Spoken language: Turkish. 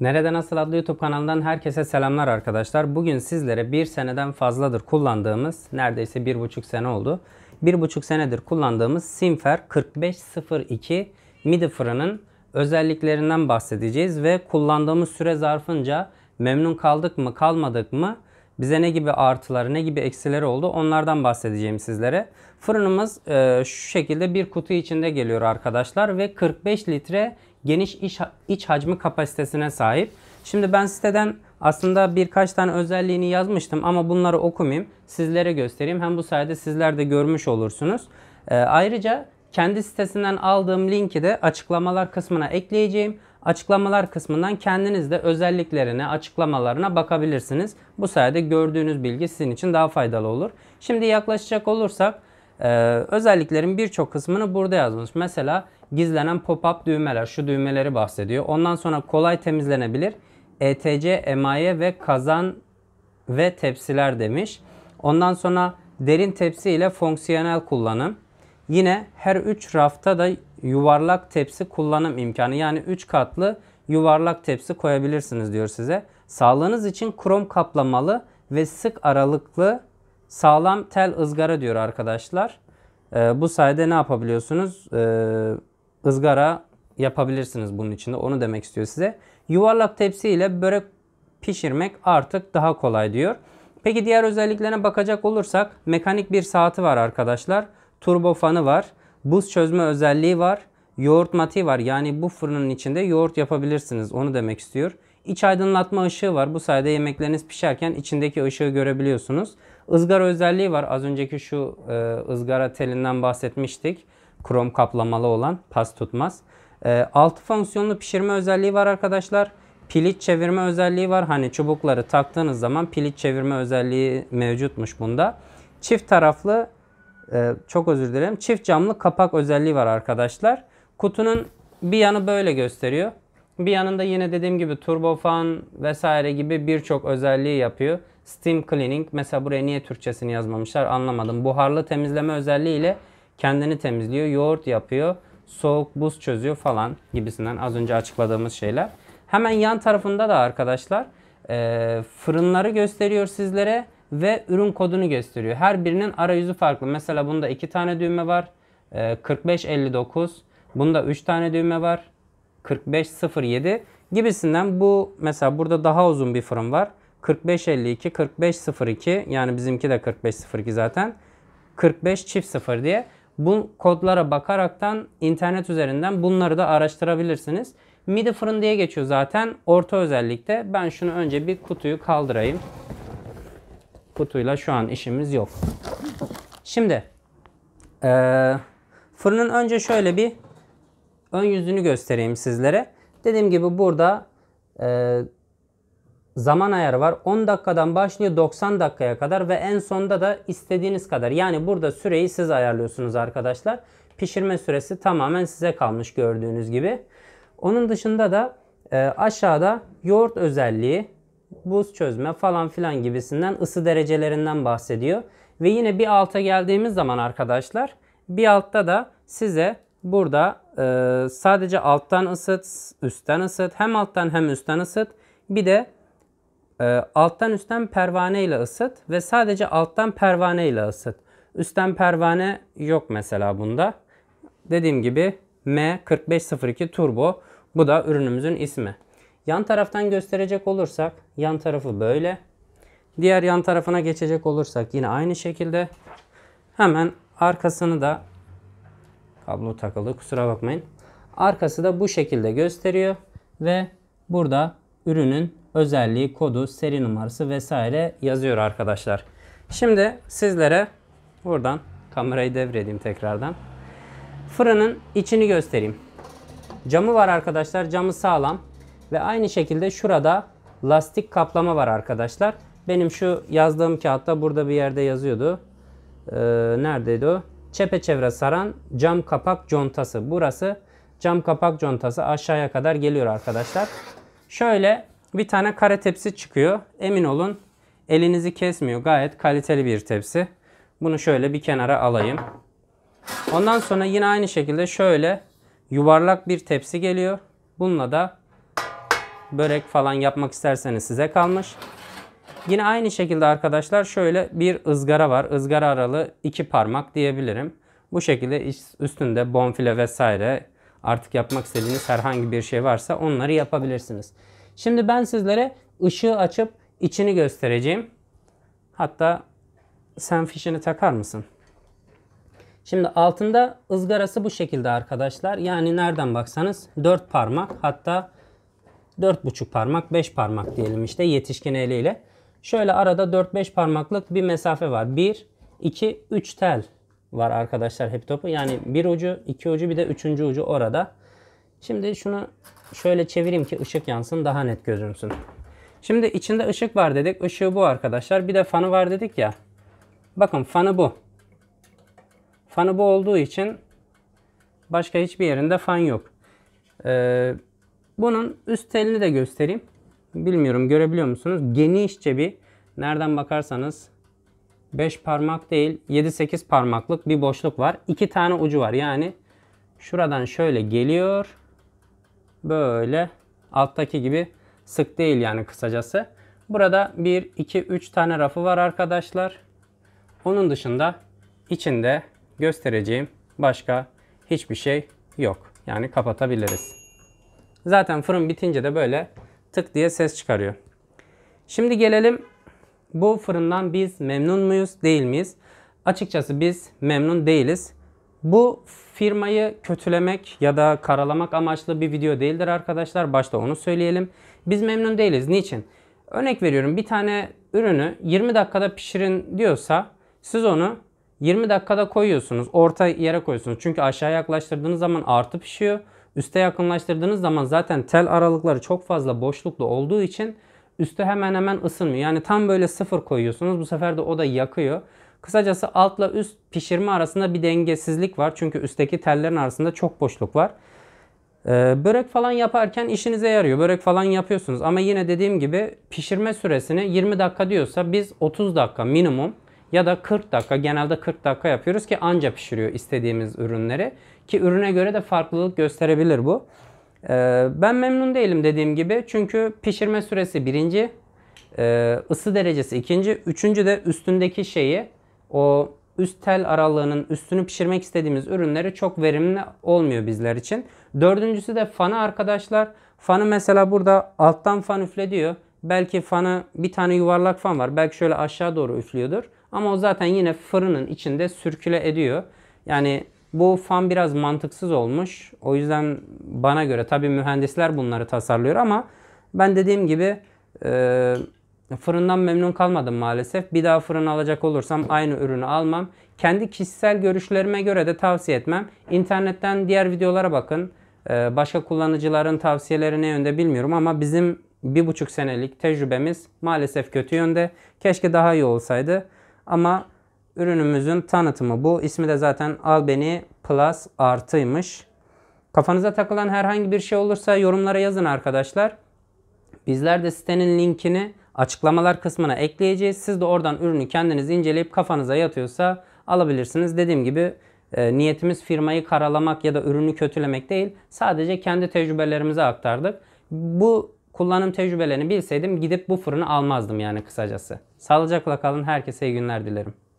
Nerede Nasıl adlı YouTube kanalından herkese selamlar arkadaşlar. Bugün sizlere bir seneden fazladır kullandığımız, neredeyse bir buçuk sene oldu. Bir buçuk senedir kullandığımız Simfer 4502 MIDI fırının özelliklerinden bahsedeceğiz ve kullandığımız süre zarfınca memnun kaldık mı kalmadık mı bize ne gibi artıları ne gibi eksileri oldu onlardan bahsedeceğim sizlere. Fırınımız e, şu şekilde bir kutu içinde geliyor arkadaşlar ve 45 litre geniş iç, iç hacmi kapasitesine sahip. Şimdi ben siteden aslında birkaç tane özelliğini yazmıştım ama bunları okumayayım. Sizlere göstereyim. Hem bu sayede sizler de görmüş olursunuz. Ee, ayrıca kendi sitesinden aldığım linki de açıklamalar kısmına ekleyeceğim. Açıklamalar kısmından kendiniz de özelliklerine, açıklamalarına bakabilirsiniz. Bu sayede gördüğünüz bilgi sizin için daha faydalı olur. Şimdi yaklaşacak olursak ee, özelliklerin birçok kısmını burada yazmış. Mesela gizlenen pop-up düğmeler, şu düğmeleri bahsediyor. Ondan sonra kolay temizlenebilir. ETC, emaye ve kazan ve tepsiler demiş. Ondan sonra derin tepsi ile fonksiyonel kullanım. Yine her 3 rafta da yuvarlak tepsi kullanım imkanı. Yani 3 katlı yuvarlak tepsi koyabilirsiniz diyor size. Sağlığınız için krom kaplamalı ve sık aralıklı sağlam tel ızgara diyor arkadaşlar. E, bu sayede ne yapabiliyorsunuz? E, ızgara yapabilirsiniz bunun içinde. Onu demek istiyor size. Yuvarlak tepsi ile börek pişirmek artık daha kolay diyor. Peki diğer özelliklerine bakacak olursak mekanik bir saati var arkadaşlar. Turbo fanı var. Buz çözme özelliği var. Yoğurt matiği var. Yani bu fırının içinde yoğurt yapabilirsiniz. Onu demek istiyor. İç aydınlatma ışığı var. Bu sayede yemekleriniz pişerken içindeki ışığı görebiliyorsunuz. Izgara özelliği var. Az önceki şu e, ızgara telinden bahsetmiştik. Krom kaplamalı olan pas tutmaz. E, altı fonksiyonlu pişirme özelliği var arkadaşlar. Pilit çevirme özelliği var. Hani çubukları taktığınız zaman pilit çevirme özelliği mevcutmuş bunda. Çift taraflı e, çok özür dilerim. Çift camlı kapak özelliği var arkadaşlar. Kutunun bir yanı böyle gösteriyor. Bir yanında yine dediğim gibi turbofan vesaire gibi birçok özelliği yapıyor. Steam cleaning mesela buraya niye Türkçesini yazmamışlar anlamadım. Buharlı temizleme özelliğiyle kendini temizliyor. Yoğurt yapıyor. Soğuk buz çözüyor falan gibisinden az önce açıkladığımız şeyler. Hemen yan tarafında da arkadaşlar e, fırınları gösteriyor sizlere ve ürün kodunu gösteriyor. Her birinin arayüzü farklı. Mesela bunda iki tane düğme var. E, 45-59. Bunda üç tane düğme var. 4507 gibisinden bu mesela burada daha uzun bir fırın var. 4552, 4502 yani bizimki de 4502 zaten. 45 çift 0 diye. Bu kodlara bakaraktan internet üzerinden bunları da araştırabilirsiniz. Midi fırın diye geçiyor zaten. Orta özellikte. Ben şunu önce bir kutuyu kaldırayım. Kutuyla şu an işimiz yok. Şimdi ee, fırının önce şöyle bir ön yüzünü göstereyim sizlere. Dediğim gibi burada e, zaman ayarı var. 10 dakikadan başlıyor 90 dakikaya kadar ve en sonda da istediğiniz kadar. Yani burada süreyi siz ayarlıyorsunuz arkadaşlar. Pişirme süresi tamamen size kalmış gördüğünüz gibi. Onun dışında da e, aşağıda yoğurt özelliği, buz çözme falan filan gibisinden ısı derecelerinden bahsediyor. Ve yine bir alta geldiğimiz zaman arkadaşlar bir altta da size Burada e, sadece alttan ısıt, üstten ısıt. Hem alttan hem üstten ısıt. Bir de e, alttan üstten pervane ile ısıt ve sadece alttan pervane ile ısıt. Üstten pervane yok mesela bunda. Dediğim gibi M4502 Turbo. Bu da ürünümüzün ismi. Yan taraftan gösterecek olursak yan tarafı böyle. Diğer yan tarafına geçecek olursak yine aynı şekilde. Hemen arkasını da Kablo takıldı kusura bakmayın. Arkası da bu şekilde gösteriyor ve burada ürünün özelliği, kodu, seri numarası vesaire yazıyor arkadaşlar. Şimdi sizlere buradan kamerayı devredeyim tekrardan. Fırının içini göstereyim. Camı var arkadaşlar. Camı sağlam. Ve aynı şekilde şurada lastik kaplama var arkadaşlar. Benim şu yazdığım kağıtta burada bir yerde yazıyordu. Ee, neredeydi o? çepeçevre saran cam kapak contası. Burası cam kapak contası aşağıya kadar geliyor arkadaşlar. Şöyle bir tane kare tepsi çıkıyor. Emin olun elinizi kesmiyor. Gayet kaliteli bir tepsi. Bunu şöyle bir kenara alayım. Ondan sonra yine aynı şekilde şöyle yuvarlak bir tepsi geliyor. Bununla da börek falan yapmak isterseniz size kalmış. Yine aynı şekilde arkadaşlar şöyle bir ızgara var. ızgara aralı iki parmak diyebilirim. Bu şekilde üstünde bonfile vesaire artık yapmak istediğiniz herhangi bir şey varsa onları yapabilirsiniz. Şimdi ben sizlere ışığı açıp içini göstereceğim. Hatta sen fişini takar mısın? Şimdi altında ızgarası bu şekilde arkadaşlar. Yani nereden baksanız 4 parmak hatta 4,5 parmak 5 parmak diyelim işte yetişkin eliyle. Şöyle arada 4-5 parmaklık bir mesafe var. 1, 2, 3 tel var arkadaşlar hep topu. Yani bir ucu, iki ucu bir de üçüncü ucu orada. Şimdi şunu şöyle çevireyim ki ışık yansın daha net gözünsün. Şimdi içinde ışık var dedik. Işığı bu arkadaşlar. Bir de fanı var dedik ya. Bakın fanı bu. Fanı bu olduğu için başka hiçbir yerinde fan yok. Ee, bunun üst telini de göstereyim bilmiyorum görebiliyor musunuz? Genişçe bir nereden bakarsanız 5 parmak değil 7-8 parmaklık bir boşluk var. 2 tane ucu var. Yani şuradan şöyle geliyor. Böyle alttaki gibi sık değil yani kısacası. Burada 1, 2, 3 tane rafı var arkadaşlar. Onun dışında içinde göstereceğim başka hiçbir şey yok. Yani kapatabiliriz. Zaten fırın bitince de böyle tık diye ses çıkarıyor. Şimdi gelelim bu fırından biz memnun muyuz değil miyiz? Açıkçası biz memnun değiliz. Bu firmayı kötülemek ya da karalamak amaçlı bir video değildir arkadaşlar. Başta onu söyleyelim. Biz memnun değiliz. Niçin? Örnek veriyorum bir tane ürünü 20 dakikada pişirin diyorsa siz onu 20 dakikada koyuyorsunuz. Orta yere koyuyorsunuz. Çünkü aşağı yaklaştırdığınız zaman artı pişiyor. Üste yakınlaştırdığınız zaman zaten tel aralıkları çok fazla boşluklu olduğu için üste hemen hemen ısınmıyor. Yani tam böyle sıfır koyuyorsunuz. Bu sefer de o da yakıyor. Kısacası altla üst pişirme arasında bir dengesizlik var. Çünkü üstteki tellerin arasında çok boşluk var. Ee, börek falan yaparken işinize yarıyor. Börek falan yapıyorsunuz. Ama yine dediğim gibi pişirme süresini 20 dakika diyorsa biz 30 dakika minimum ya da 40 dakika genelde 40 dakika yapıyoruz ki anca pişiriyor istediğimiz ürünleri. Ki ürüne göre de farklılık gösterebilir bu. Ee, ben memnun değilim dediğim gibi çünkü pişirme süresi birinci, e, ısı derecesi ikinci, üçüncü de üstündeki şeyi o üst tel aralığının üstünü pişirmek istediğimiz ürünleri çok verimli olmuyor bizler için. Dördüncüsü de fanı arkadaşlar. Fanı mesela burada alttan fan üfle Belki fanı bir tane yuvarlak fan var. Belki şöyle aşağı doğru üflüyordur. Ama o zaten yine fırının içinde sürküle ediyor. Yani bu fan biraz mantıksız olmuş. O yüzden bana göre tabii mühendisler bunları tasarlıyor ama ben dediğim gibi e, fırından memnun kalmadım maalesef. Bir daha fırın alacak olursam aynı ürünü almam. Kendi kişisel görüşlerime göre de tavsiye etmem. İnternetten diğer videolara bakın. E, başka kullanıcıların tavsiyeleri ne yönde bilmiyorum ama bizim bir buçuk senelik tecrübemiz maalesef kötü yönde. Keşke daha iyi olsaydı. Ama ürünümüzün tanıtımı bu. İsmi de zaten Albeni Plus artıymış. Kafanıza takılan herhangi bir şey olursa yorumlara yazın arkadaşlar. Bizler de sitenin linkini açıklamalar kısmına ekleyeceğiz. Siz de oradan ürünü kendiniz inceleyip kafanıza yatıyorsa alabilirsiniz. Dediğim gibi e, niyetimiz firmayı karalamak ya da ürünü kötülemek değil. Sadece kendi tecrübelerimizi aktardık. Bu kullanım tecrübelerini bilseydim gidip bu fırını almazdım yani kısacası. Sağlıcakla kalın herkese iyi günler dilerim.